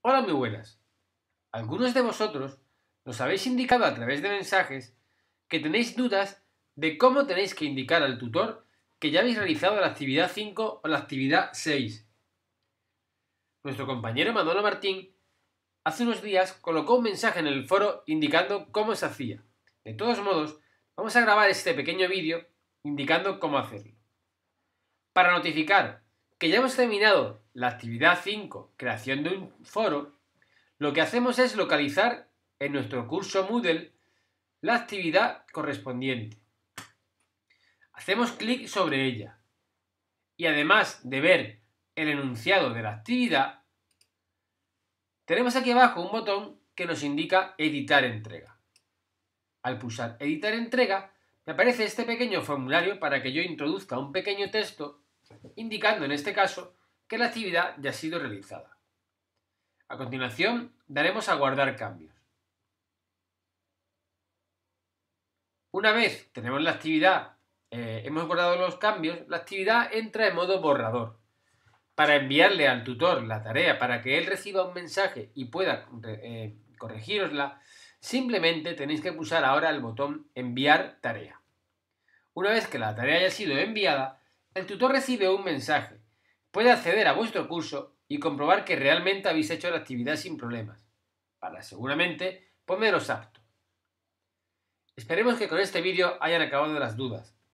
Hola, muy buenas. Algunos de vosotros nos habéis indicado a través de mensajes que tenéis dudas de cómo tenéis que indicar al tutor que ya habéis realizado la actividad 5 o la actividad 6. Nuestro compañero Manolo Martín hace unos días colocó un mensaje en el foro indicando cómo se hacía. De todos modos, vamos a grabar este pequeño vídeo indicando cómo hacerlo. Para notificar que ya hemos terminado la actividad 5, creación de un foro, lo que hacemos es localizar en nuestro curso Moodle la actividad correspondiente. Hacemos clic sobre ella y además de ver el enunciado de la actividad, tenemos aquí abajo un botón que nos indica editar entrega. Al pulsar editar entrega, me aparece este pequeño formulario para que yo introduzca un pequeño texto indicando en este caso que la actividad ya ha sido realizada. A continuación, daremos a guardar cambios. Una vez tenemos la actividad, eh, hemos guardado los cambios, la actividad entra en modo borrador para enviarle al tutor la tarea para que él reciba un mensaje y pueda eh, corregirosla, simplemente tenéis que pulsar ahora el botón enviar tarea. Una vez que la tarea haya sido enviada, el tutor recibe un mensaje. Puede acceder a vuestro curso y comprobar que realmente habéis hecho la actividad sin problemas, para seguramente poneros apto. Esperemos que con este vídeo hayan acabado las dudas